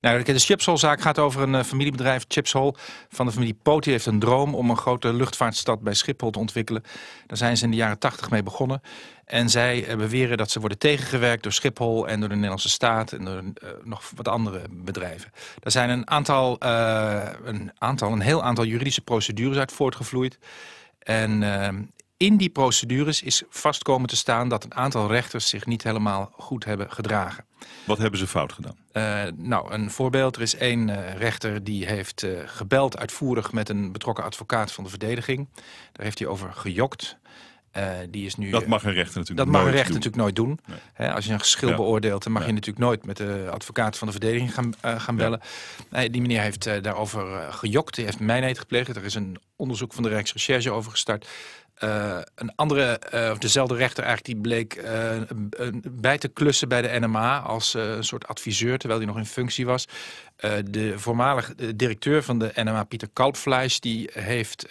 Nou, de Chipshol-zaak gaat over een eh, familiebedrijf, Chipshol, van de familie Poot. heeft een droom om een grote luchtvaartstad bij Schiphol te ontwikkelen. Daar zijn ze in de jaren tachtig mee begonnen. En zij eh, beweren dat ze worden tegengewerkt door Schiphol en door de Nederlandse staat en door eh, nog wat andere bedrijven. Daar zijn een aantal, een aantal, een heel aantal juridische procedures uit voortgevloeid. En in die procedures is vast komen te staan dat een aantal rechters zich niet helemaal goed hebben gedragen. Wat hebben ze fout gedaan? Eh, nou, een voorbeeld. Er is één eh, rechter die heeft eh, gebeld uitvoerig met een betrokken advocaat van de verdediging. Daar heeft hij over gejokt. Eh, die is nu, dat mag een rechter natuurlijk, dat nooit, mag een rechter doen. natuurlijk nooit doen. als je een geschil beoordeelt, dan mag je natuurlijk nooit met de advocaat van de verdediging gaan, eh, gaan bellen. die meneer heeft eh, daarover gejokt, hij heeft mijnheid gepleegd. Er is een onderzoek van de Rijksrecherche over gestart. een andere, of dezelfde rechter eigenlijk, die bleek bij te klussen bij de NMA als een soort adviseur, terwijl hij nog in functie was. de voormalig directeur van de NMA, Pieter Kalpfleisch, die heeft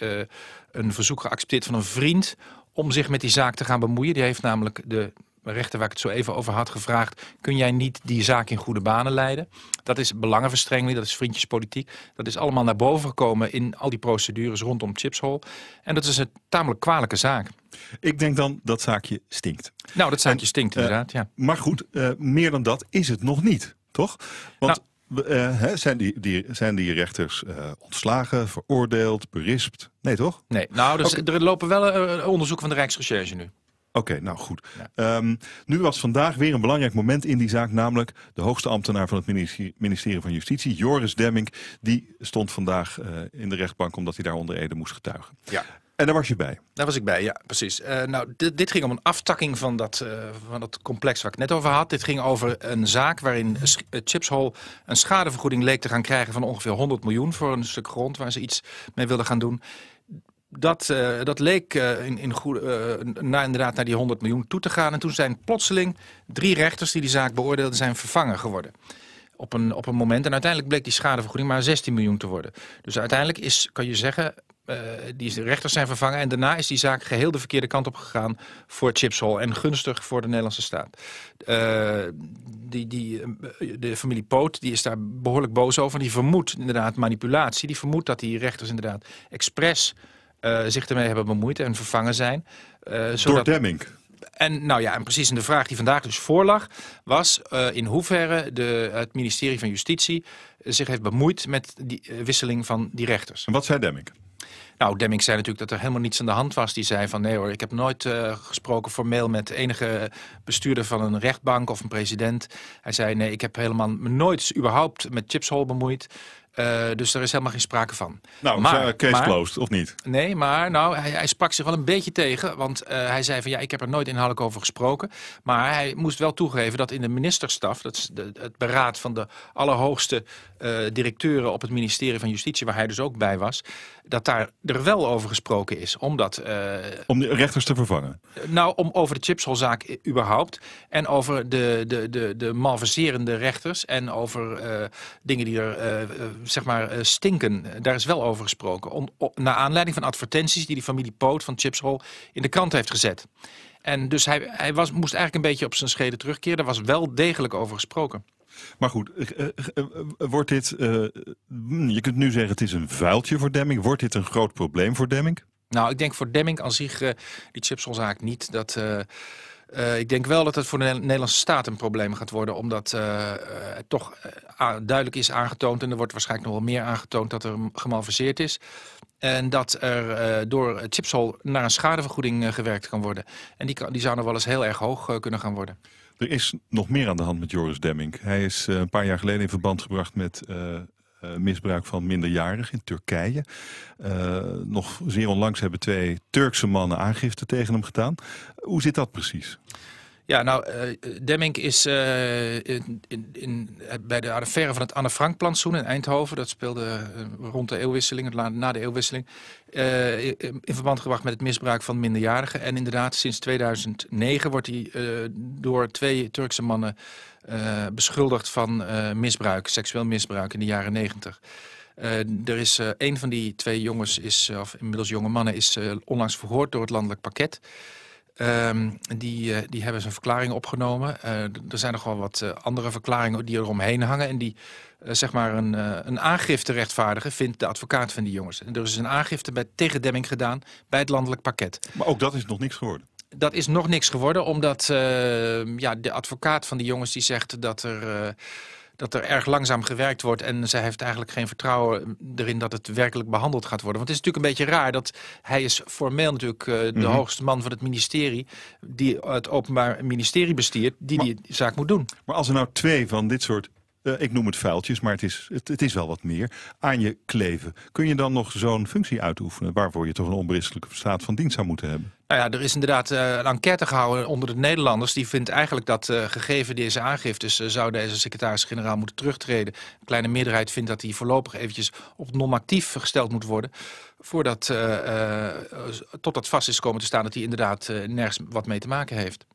een verzoek geaccepteerd van een vriend om zich met die zaak te gaan bemoeien. Die heeft namelijk de rechter waar ik het zo even over had gevraagd... kun jij niet die zaak in goede banen leiden? Dat is belangenverstrengeling, dat is vriendjespolitiek. Dat is allemaal naar boven gekomen in al die procedures rondom Chipshol. En dat is een tamelijk kwalijke zaak. Ik denk dan dat zaakje stinkt. Nou, dat zaakje stinkt eh, inderdaad, ja. Maar goed, eh, meer dan dat is het nog niet, toch? Want... Nou, eh, hè, zijn, die, die, zijn die rechters eh, ontslagen, veroordeeld, berispt? Nee, toch? Nee, nou, dus er lopen wel een eh, onderzoek van de Rijksrecherche nu. Oké, nou goed. Ehm, nu was vandaag weer een belangrijk moment in die zaak, namelijk de hoogste ambtenaar van het ministerie van Justitie, Joris Demming, die stond vandaag in de rechtbank omdat hij daar onder Ede moest getuigen. Ja. En daar was je bij? Daar was ik bij, ja, precies. Eh, nou, dit, dit, ging om een aftakking van dat, eh, van dat complex waar ik net over had. Dit ging over een zaak waarin uh, Chipshol een schadevergoeding leek te gaan krijgen van ongeveer 100 miljoen voor een stuk grond waar ze iets mee wilden gaan doen. Dat, dat leek in, in goede, na, inderdaad naar die 100 miljoen toe te gaan. En toen zijn plotseling drie rechters die die zaak beoordeelden zijn vervangen geworden op een, op een moment. En uiteindelijk bleek die schadevergoeding maar 16 miljoen te worden. Dus uiteindelijk is, kan je zeggen, eh, die rechters zijn vervangen. En daarna is die zaak geheel de verkeerde kant op gegaan voor Chipshol. En gunstig voor de Nederlandse staat. Eh, die, die, eh, de familie Poot die is daar behoorlijk boos over. Die vermoedt inderdaad manipulatie. Die vermoedt dat die rechters inderdaad expres zich ermee hebben bemoeid en vervangen zijn. Door Demming. En nou ja, en precies in de vraag die vandaag dus voorlag, was in hoeverre de, het ministerie van Justitie zich heeft bemoeid met die wisseling van die rechters. En wat zei Demming? Nou, Demming zei natuurlijk dat er helemaal niets aan de hand was. Die zei van nee hoor, ik heb nooit eh, gesproken formeel met enige bestuurder van een rechtbank of een president. Hij zei nee, ik heb helemaal nooit überhaupt met chipshol bemoeid. Eh, dus daar is helemaal geen sprake van. Nou, maar, eh, case closed, of niet? Nee, maar nou, hij, sprak zich wel een beetje tegen. Want eh, hij zei van ja, ik heb er nooit inhoudelijk over gesproken. Maar hij moest wel toegeven dat in de ministerstaf... dat is het beraad van de allerhoogste directeuren op het ministerie van Justitie... waar hij dus ook bij was, dat daar er wel over gesproken is. Omdat, om de rechters te vervangen? nou, om over de chipsholzaak überhaupt. En over de, de, de, de malverserende rechters. En over dingen die er zeg maar, eh, stinken, eh, daar is wel over gesproken. Om, op, naar aanleiding van advertenties die de familie Poot van Chipsrol in de krant heeft gezet. En dus hij, hij was, moest eigenlijk een beetje op zijn scheden terugkeren. Daar was wel degelijk over gesproken. Maar goed, eh, wordt dit, hm, je kunt nu zeggen het is een vuiltje voor Demming. Wordt dit een groot probleem voor Demming? Nou, ik denk voor Demming aan zich, uh, die Chipsonzaak niet. Dat, eh, ik denk wel dat het voor de Nederlandse staat een probleem gaat worden. Omdat het eh, eh, toch duidelijk is aangetoond, en er wordt waarschijnlijk nog wel meer aangetoond, dat er gemalverseerd is. En dat er uh, door Chipsol naar een schadevergoeding gewerkt kan worden. En die, kan, die zou nog wel eens heel erg hoog kunnen gaan worden. Er is nog meer aan de hand met Joris Demming. Hij is een paar jaar geleden in verband gebracht met eh, misbruik van minderjarigen in Turkije. Eh, nog zeer onlangs hebben twee Turkse mannen aangifte tegen hem gedaan. Hoe zit dat precies? Ja, nou, uh, Demming is eh, in, in, in, bij de affaire van het Anne Frank plantsoen in Eindhoven, dat speelde eh, rond de eeuwwisseling, na de eeuwwisseling, in verband gebracht met het misbruik van minderjarigen. En inderdaad, sinds 2009 wordt hij door twee Turkse mannen beschuldigd van misbruik, seksueel misbruik in de jaren 90. er is uh, een van die twee jongens, is, of inmiddels jonge mannen, is onlangs verhoord door het landelijk pakket. Ehm, die, eh, die hebben zijn verklaring opgenomen. Eh, er zijn nog wel wat eh, andere verklaringen die eromheen hangen. En die zeg maar een, een aangifte rechtvaardigen, vindt de advocaat van die jongens. En er is een aangifte bij tegen gedaan bij het landelijk pakket. Maar ook dat is nog niks geworden. Dat is nog niks geworden, omdat ehm, ja, de advocaat van die jongens die zegt dat er dat er erg langzaam gewerkt wordt. En zij heeft eigenlijk geen vertrouwen erin dat het werkelijk behandeld gaat worden. Want het is natuurlijk een beetje raar dat hij is formeel natuurlijk eh, de mhm. hoogste man van het ministerie. Die het openbaar ministerie bestiert, die die zaak moet doen. Maar als er nou twee van dit soort eh, ik noem het vuiltjes, maar het is, het, is wel wat meer, aan je kleven. Kun je dan nog zo'n functie uitoefenen waarvoor je toch een onberispelijke staat van dienst zou moeten hebben? Nou ja, er is inderdaad eh, een enquête gehouden onder de Nederlanders. Die vindt eigenlijk dat eh, gegeven deze aangiftes zou deze secretaris-generaal moeten terugtreden. Een kleine meerderheid vindt dat hij voorlopig eventjes op non-actief gesteld moet worden. Voordat, totdat vast is komen te staan dat hij inderdaad nergens wat mee te maken heeft.